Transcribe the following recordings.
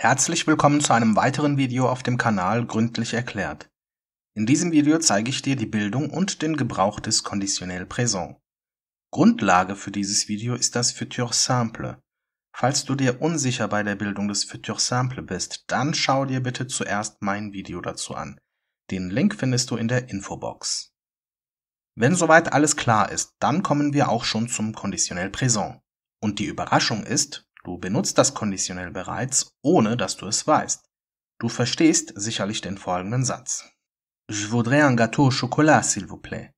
Herzlich willkommen zu einem weiteren Video auf dem Kanal Gründlich erklärt. In diesem Video zeige ich dir die Bildung und den Gebrauch des Conditionnel Présent. Grundlage für dieses Video ist das Futur Simple. Falls du dir unsicher bei der Bildung des Futur Simple bist, dann schau dir bitte zuerst mein Video dazu an. Den Link findest du in der Infobox. Wenn soweit alles klar ist, dann kommen wir auch schon zum Conditionnel Présent. Und die Überraschung ist, Du benutzt das Konditionell bereits, ohne dass du es weißt. Du verstehst sicherlich den folgenden Satz. Je voudrais un gâteau au chocolat, s'il vous plaît.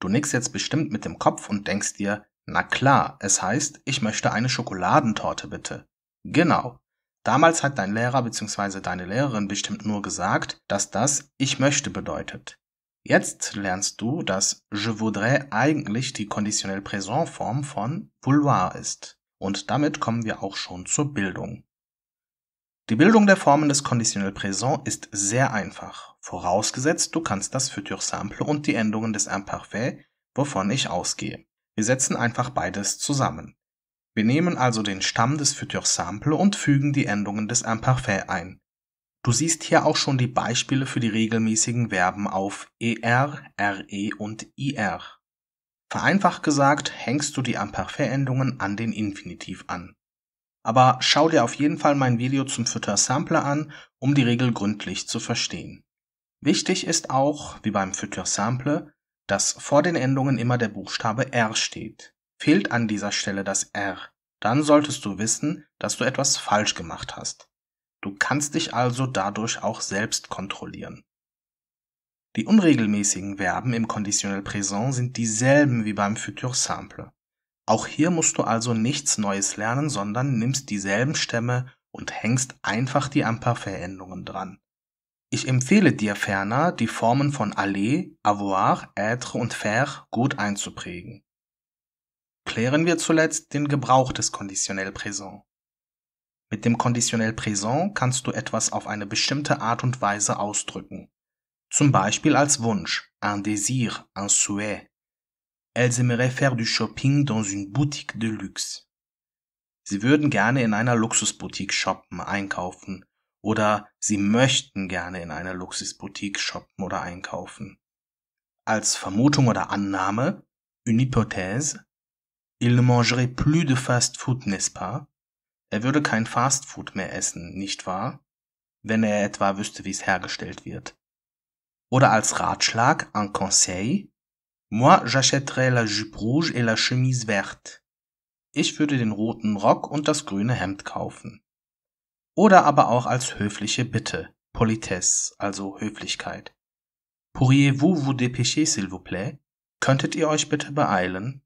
Du nickst jetzt bestimmt mit dem Kopf und denkst dir, na klar, es heißt, ich möchte eine Schokoladentorte bitte. Genau. Damals hat dein Lehrer bzw. deine Lehrerin bestimmt nur gesagt, dass das ich möchte bedeutet. Jetzt lernst du, dass je voudrais eigentlich die konditionell Präsentform von vouloir ist. Und damit kommen wir auch schon zur Bildung. Die Bildung der Formen des Konditional Präsent ist sehr einfach, vorausgesetzt du kannst das Futur Futursimple und die Endungen des Imparfait, wovon ich ausgehe. Wir setzen einfach beides zusammen. Wir nehmen also den Stamm des Futur Futursimple und fügen die Endungen des Imparfait ein. Du siehst hier auch schon die Beispiele für die regelmäßigen Verben auf er, re und ir. Vereinfacht gesagt hängst du die Amperfairendungen an den Infinitiv an. Aber schau dir auf jeden Fall mein Video zum Fütter-Sampler an, um die Regel gründlich zu verstehen. Wichtig ist auch, wie beim Fütter-Sample, dass vor den Endungen immer der Buchstabe R steht. Fehlt an dieser Stelle das R, dann solltest du wissen, dass du etwas falsch gemacht hast. Du kannst dich also dadurch auch selbst kontrollieren. Die unregelmäßigen Verben im Konditional Präsent sind dieselben wie beim Futur Simple. Auch hier musst du also nichts Neues lernen, sondern nimmst dieselben Stämme und hängst einfach die Imperfekt-Endungen dran. Ich empfehle dir ferner, die Formen von aller, avoir, être und faire gut einzuprägen. Klären wir zuletzt den Gebrauch des Konditionell Présent. Mit dem Konditionell Présent kannst du etwas auf eine bestimmte Art und Weise ausdrücken. Zum Beispiel als Wunsch, un désir, un souhait. Elles aimeraient faire du shopping dans une boutique de luxe. Sie würden gerne in einer Luxusboutique shoppen, einkaufen. Oder sie möchten gerne in einer Luxusboutique shoppen oder einkaufen. Als Vermutung oder Annahme, une hypothèse, il ne mangerait plus de fast food, n'est-ce pas? Er würde kein Fast Food mehr essen, nicht wahr? Wenn er etwa wüsste, wie es hergestellt wird. Oder als Ratschlag, un conseil, moi j'achèterai la jupe rouge et la chemise verte. Ich würde den roten Rock und das grüne Hemd kaufen. Oder aber auch als höfliche Bitte, politesse, also Höflichkeit. Pourriez-vous vous dépêcher, s'il vous plaît? Könntet ihr euch bitte beeilen?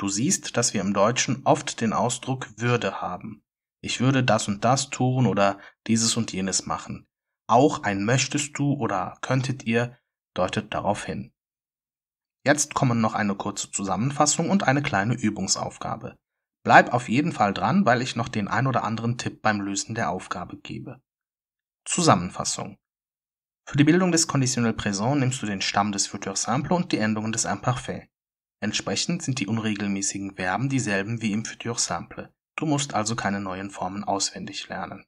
Du siehst, dass wir im Deutschen oft den Ausdruck würde haben. Ich würde das und das tun oder dieses und jenes machen. Auch ein möchtest du oder könntet ihr deutet darauf hin. Jetzt kommen noch eine kurze Zusammenfassung und eine kleine Übungsaufgabe. Bleib auf jeden Fall dran, weil ich noch den ein oder anderen Tipp beim Lösen der Aufgabe gebe. Zusammenfassung. Für die Bildung des Konditional Präsent nimmst du den Stamm des Futur Simple und die Endungen des Imparfait. Entsprechend sind die unregelmäßigen Verben dieselben wie im Futur Simple. Du musst also keine neuen Formen auswendig lernen.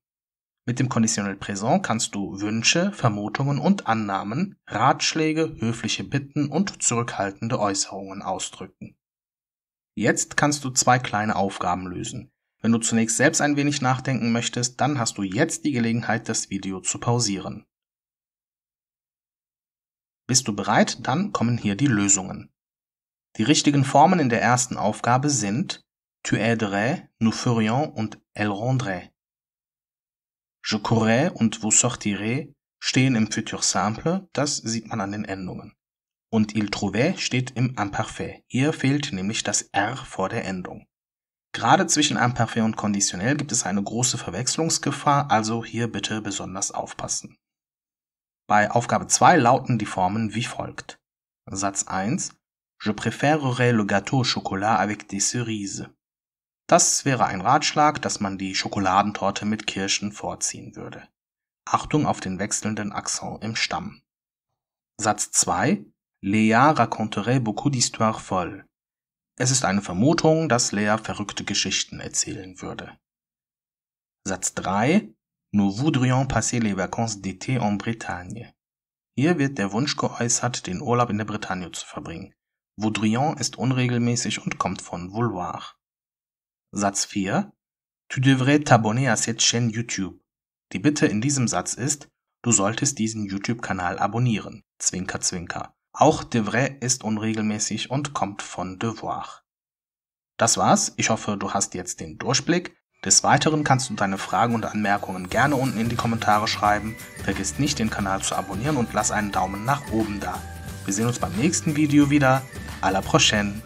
Mit dem Konditional Präsent kannst du Wünsche, Vermutungen und Annahmen, Ratschläge, höfliche Bitten und zurückhaltende Äußerungen ausdrücken. Jetzt kannst du zwei kleine Aufgaben lösen. Wenn du zunächst selbst ein wenig nachdenken möchtest, dann hast du jetzt die Gelegenheit, das Video zu pausieren. Bist du bereit? Dann kommen hier die Lösungen. Die richtigen Formen in der ersten Aufgabe sind Tu aiderais, nous ferions und elle rendrait. Je courais und vous sortirez stehen im Futur Simple, das sieht man an den Endungen. Und il trouvait steht im Imparfait. Hier fehlt nämlich das R vor der Endung. Gerade zwischen Imparfait und Konditionell gibt es eine große Verwechslungsgefahr, also hier bitte besonders aufpassen. Bei Aufgabe 2 lauten die Formen wie folgt. Satz 1 Je préférerais le gâteau au chocolat avec des cerises. Das wäre ein Ratschlag, dass man die Schokoladentorte mit Kirschen vorziehen würde. Achtung auf den wechselnden Akzent im Stamm. Satz 2. Lea raconterait beaucoup d'histoires folles. Es ist eine Vermutung, dass Lea verrückte Geschichten erzählen würde. Satz 3. Nous voudrions passer les vacances d'été en Bretagne. Hier wird der Wunsch geäußert, den Urlaub in der Bretagne zu verbringen. Voudrions ist unregelmäßig und kommt von vouloir. Satz 4. Tu devrais t'abonner à cette chaîne YouTube. Die Bitte in diesem Satz ist, du solltest diesen YouTube-Kanal abonnieren. Zwinker, zwinker. Auch devrais ist unregelmäßig und kommt von devoir. Das war's. Ich hoffe, du hast jetzt den Durchblick. Des Weiteren kannst du deine Fragen und Anmerkungen gerne unten in die Kommentare schreiben. Vergiss nicht, den Kanal zu abonnieren und lass einen Daumen nach oben da. Wir sehen uns beim nächsten Video wieder. A la prochaine!